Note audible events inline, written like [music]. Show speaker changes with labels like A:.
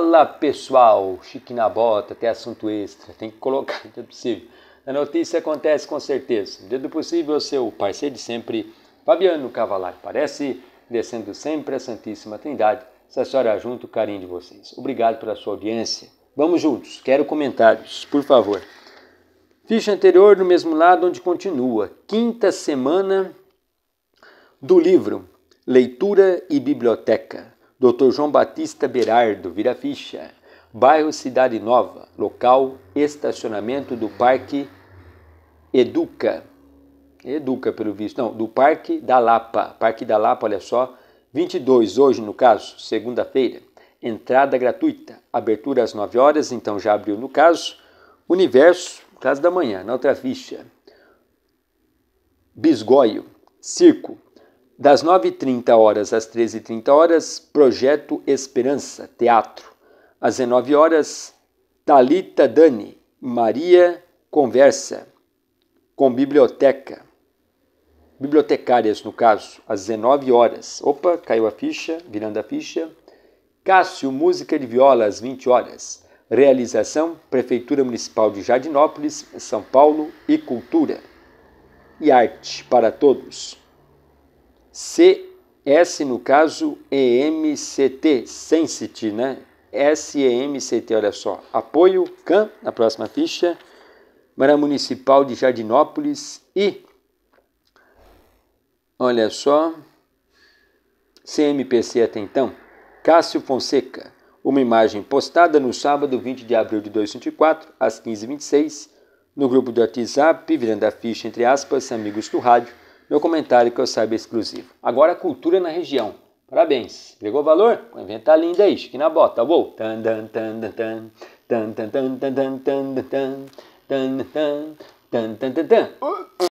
A: Olá pessoal, chique na bota, até assunto extra, tem que colocar [laughs] o do é possível. A notícia acontece com certeza. Dentro do possível, seu parceiro de sempre, Fabiano Cavalari, parece descendo sempre a Santíssima Trindade. Essa senhora junto, carinho de vocês. Obrigado pela sua audiência. Vamos juntos, quero comentários, por favor. Ficha anterior no mesmo lado onde continua. Quinta semana do livro Leitura e Biblioteca. Dr. João Batista Berardo, Vira Ficha, bairro Cidade Nova, local estacionamento do Parque Educa. Educa, pelo visto, não, do Parque da Lapa. Parque da Lapa, olha só, 22 hoje, no caso, segunda-feira. Entrada gratuita, abertura às 9 horas, então já abriu no caso. Universo, caso da manhã, na outra ficha. Bisgoio, Circo, das 9h30 às 13h30 horas, Projeto Esperança, teatro. Às 19 horas, Talita Dani, Maria Conversa, com biblioteca. Bibliotecárias, no caso, às 19 horas. Opa, caiu a ficha, virando a ficha. Cássio, música de viola, às 20 horas. Realização, Prefeitura Municipal de Jardinópolis, São Paulo e Cultura. E arte para todos. CS, no caso, EMCT, Sensity, né? SEMCT, olha só. Apoio CAM, na próxima ficha. Câmara Municipal de Jardinópolis e, olha só, CMPC até então, Cássio Fonseca. Uma imagem postada no sábado 20 de abril de 2004, às 15h26, no grupo do WhatsApp, virando a ficha entre aspas, Amigos do Rádio, meu comentário que eu saiba é exclusivo. Agora, cultura na região. Parabéns. Pegou valor? O inventar tá lindo aí. Chique na bota. Uou. Tan, tan, tan, tan, tan. Tan, tan, tan, tan, tan, tan, tan. Tan, tan, tan, tan, tan.